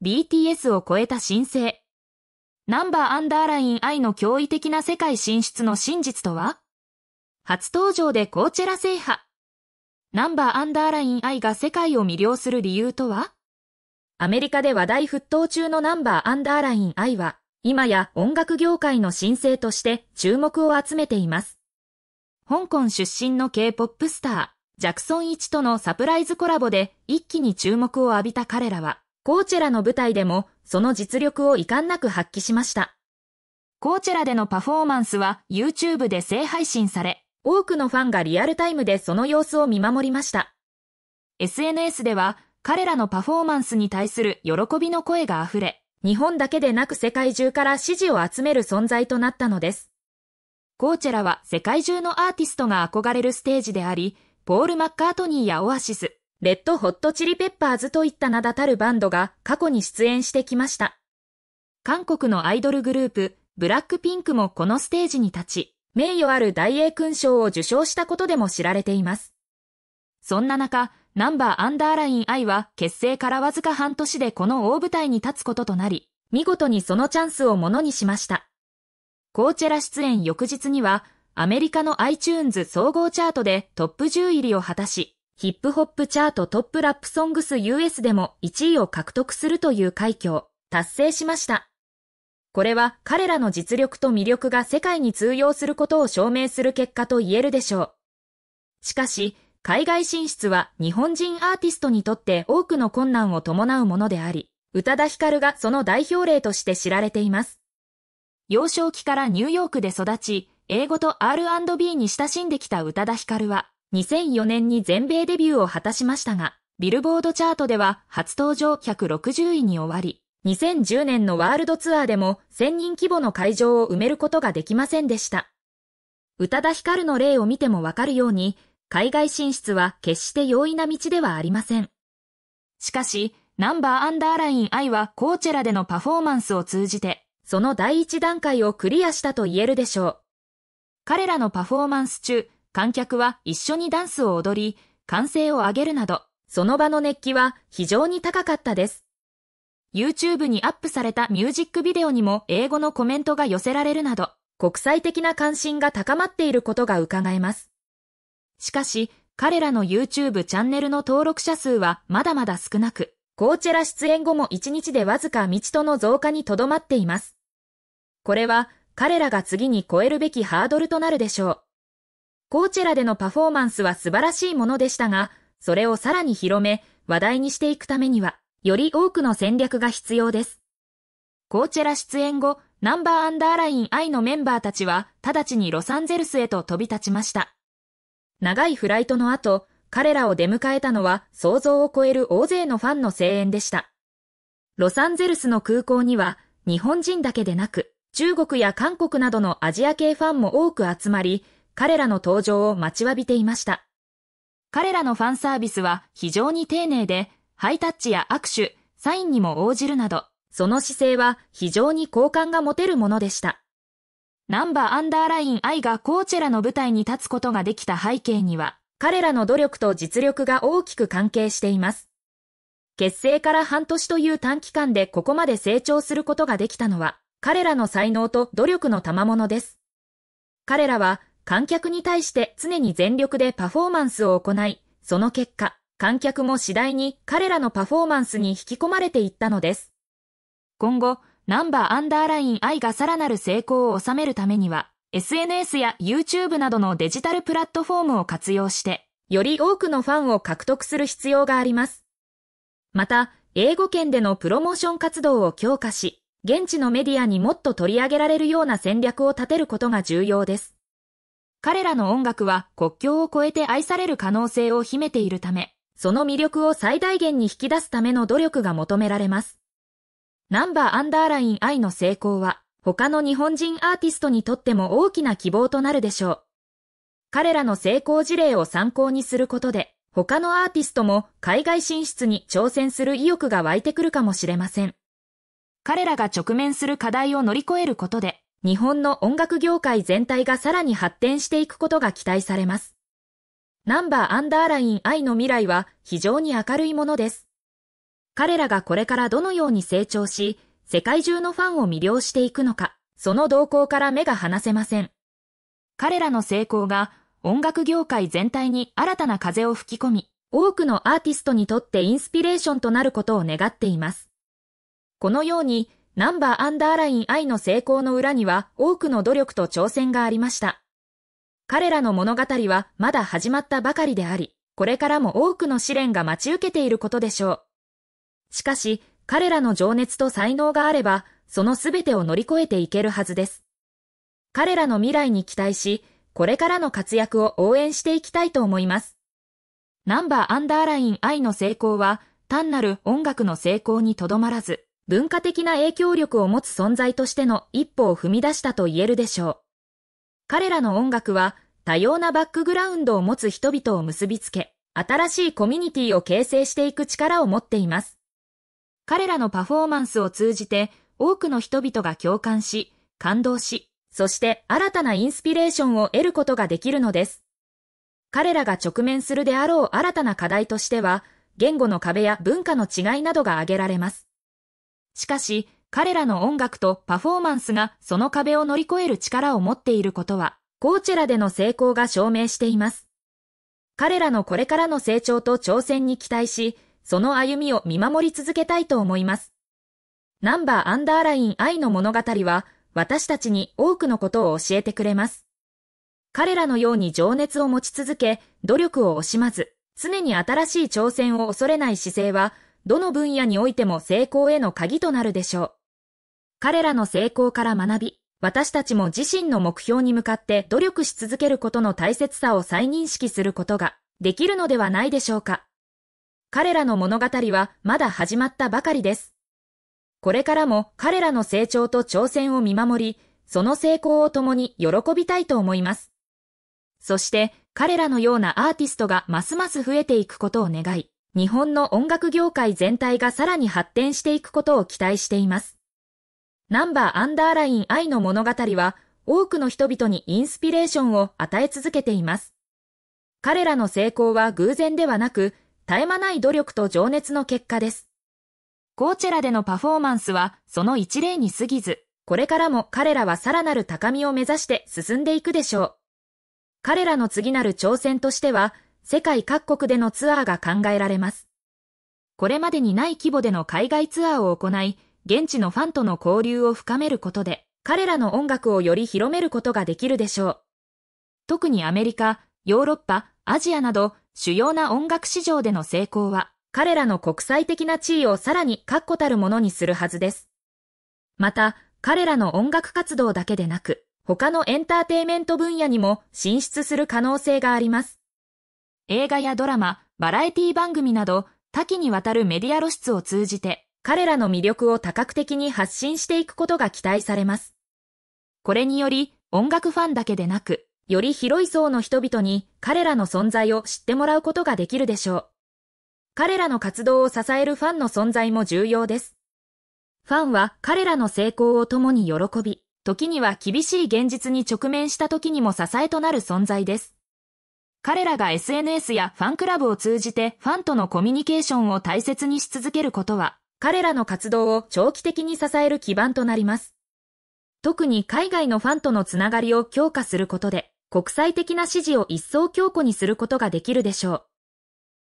BTS を超えた新星。ナンバーアンダーライン愛の驚異的な世界進出の真実とは初登場でコーチェラ制覇。ナンバーアンダーライン愛が世界を魅了する理由とはアメリカで話題沸騰中のナンバーアンダーライン愛は、今や音楽業界の新星として注目を集めています。香港出身の K-POP スター、ジャクソン1とのサプライズコラボで一気に注目を浴びた彼らは、コーチェラの舞台でもその実力を遺憾なく発揮しました。コーチェラでのパフォーマンスは YouTube で正配信され、多くのファンがリアルタイムでその様子を見守りました。SNS では彼らのパフォーマンスに対する喜びの声が溢れ、日本だけでなく世界中から支持を集める存在となったのです。コーチェラは世界中のアーティストが憧れるステージであり、ポール・マッカートニーやオアシス、レッドホットチリペッパーズといった名だたるバンドが過去に出演してきました。韓国のアイドルグループ、ブラックピンクもこのステージに立ち、名誉ある大英勲章を受賞したことでも知られています。そんな中、ナンバーアンダーライン I は結成からわずか半年でこの大舞台に立つこととなり、見事にそのチャンスをものにしました。コーチェラ出演翌日には、アメリカの iTunes 総合チャートでトップ10入りを果たし、ヒップホップチャートトップラップソングス US でも1位を獲得するという快挙を達成しました。これは彼らの実力と魅力が世界に通用することを証明する結果と言えるでしょう。しかし、海外進出は日本人アーティストにとって多くの困難を伴うものであり、宇多田ヒカルがその代表例として知られています。幼少期からニューヨークで育ち、英語と R&B に親しんできた宇多田ヒカルは、2004年に全米デビューを果たしましたが、ビルボードチャートでは初登場160位に終わり、2010年のワールドツアーでも1000人規模の会場を埋めることができませんでした。宇多田ヒカルの例を見てもわかるように、海外進出は決して容易な道ではありません。しかし、ナンバーアンダーライン I はコーチェラでのパフォーマンスを通じて、その第一段階をクリアしたと言えるでしょう。彼らのパフォーマンス中、観客は一緒にダンスを踊り、歓声を上げるなど、その場の熱気は非常に高かったです。YouTube にアップされたミュージックビデオにも英語のコメントが寄せられるなど、国際的な関心が高まっていることが伺えます。しかし、彼らの YouTube チャンネルの登録者数はまだまだ少なく、コーチェラ出演後も1日でわずか道との増加にとどまっています。これは彼らが次に超えるべきハードルとなるでしょう。コーチェラでのパフォーマンスは素晴らしいものでしたが、それをさらに広め、話題にしていくためには、より多くの戦略が必要です。コーチェラ出演後、ナンバーアンダーライン I のメンバーたちは、直ちにロサンゼルスへと飛び立ちました。長いフライトの後、彼らを出迎えたのは想像を超える大勢のファンの声援でした。ロサンゼルスの空港には、日本人だけでなく、中国や韓国などのアジア系ファンも多く集まり、彼らの登場を待ちわびていました。彼らのファンサービスは非常に丁寧で、ハイタッチや握手、サインにも応じるなど、その姿勢は非常に好感が持てるものでした。ナンバーアンダーライン愛がコーチェラの舞台に立つことができた背景には、彼らの努力と実力が大きく関係しています。結成から半年という短期間でここまで成長することができたのは、彼らの才能と努力の賜物です。彼らは観客に対して常に全力でパフォーマンスを行い、その結果、観客も次第に彼らのパフォーマンスに引き込まれていったのです。今後、ナンバーアンダーライン愛がさらなる成功を収めるためには、SNS や YouTube などのデジタルプラットフォームを活用して、より多くのファンを獲得する必要があります。また、英語圏でのプロモーション活動を強化し、現地のメディアにもっと取り上げられるような戦略を立てることが重要です。彼らの音楽は国境を越えて愛される可能性を秘めているため、その魅力を最大限に引き出すための努力が求められます。ナンバーアンダーライン I の成功は、他の日本人アーティストにとっても大きな希望となるでしょう。彼らの成功事例を参考にすることで、他のアーティストも海外進出に挑戦する意欲が湧いてくるかもしれません。彼らが直面する課題を乗り越えることで、日本の音楽業界全体がさらに発展していくことが期待されます。ナンバーアンダーライン愛の未来は非常に明るいものです。彼らがこれからどのように成長し、世界中のファンを魅了していくのか、その動向から目が離せません。彼らの成功が音楽業界全体に新たな風を吹き込み、多くのアーティストにとってインスピレーションとなることを願っています。このようにナンバーアンダーライン I の成功の裏には多くの努力と挑戦がありました。彼らの物語はまだ始まったばかりであり、これからも多くの試練が待ち受けていることでしょう。しかし、彼らの情熱と才能があれば、その全てを乗り越えていけるはずです。彼らの未来に期待し、これからの活躍を応援していきたいと思います。ナンバーアンダーライン I の成功は、単なる音楽の成功にとどまらず、文化的な影響力を持つ存在としての一歩を踏み出したと言えるでしょう。彼らの音楽は多様なバックグラウンドを持つ人々を結びつけ、新しいコミュニティを形成していく力を持っています。彼らのパフォーマンスを通じて多くの人々が共感し、感動し、そして新たなインスピレーションを得ることができるのです。彼らが直面するであろう新たな課題としては、言語の壁や文化の違いなどが挙げられます。しかし、彼らの音楽とパフォーマンスがその壁を乗り越える力を持っていることは、コーチェラでの成功が証明しています。彼らのこれからの成長と挑戦に期待し、その歩みを見守り続けたいと思います。ナンバーアンダーライン愛の物語は、私たちに多くのことを教えてくれます。彼らのように情熱を持ち続け、努力を惜しまず、常に新しい挑戦を恐れない姿勢は、どの分野においても成功への鍵となるでしょう。彼らの成功から学び、私たちも自身の目標に向かって努力し続けることの大切さを再認識することができるのではないでしょうか。彼らの物語はまだ始まったばかりです。これからも彼らの成長と挑戦を見守り、その成功を共に喜びたいと思います。そして彼らのようなアーティストがますます増えていくことを願い、日本の音楽業界全体がさらに発展していくことを期待しています。ナンバーアンダーライン愛の物語は、多くの人々にインスピレーションを与え続けています。彼らの成功は偶然ではなく、絶え間ない努力と情熱の結果です。コーチェラでのパフォーマンスはその一例に過ぎず、これからも彼らはさらなる高みを目指して進んでいくでしょう。彼らの次なる挑戦としては、世界各国でのツアーが考えられます。これまでにない規模での海外ツアーを行い、現地のファンとの交流を深めることで、彼らの音楽をより広めることができるでしょう。特にアメリカ、ヨーロッパ、アジアなど主要な音楽市場での成功は、彼らの国際的な地位をさらに確固たるものにするはずです。また、彼らの音楽活動だけでなく、他のエンターテイメント分野にも進出する可能性があります。映画やドラマ、バラエティ番組など多岐にわたるメディア露出を通じて彼らの魅力を多角的に発信していくことが期待されます。これにより音楽ファンだけでなく、より広い層の人々に彼らの存在を知ってもらうことができるでしょう。彼らの活動を支えるファンの存在も重要です。ファンは彼らの成功を共に喜び、時には厳しい現実に直面した時にも支えとなる存在です。彼らが SNS やファンクラブを通じてファンとのコミュニケーションを大切にし続けることは、彼らの活動を長期的に支える基盤となります。特に海外のファンとのつながりを強化することで、国際的な支持を一層強固にすることができるでしょう。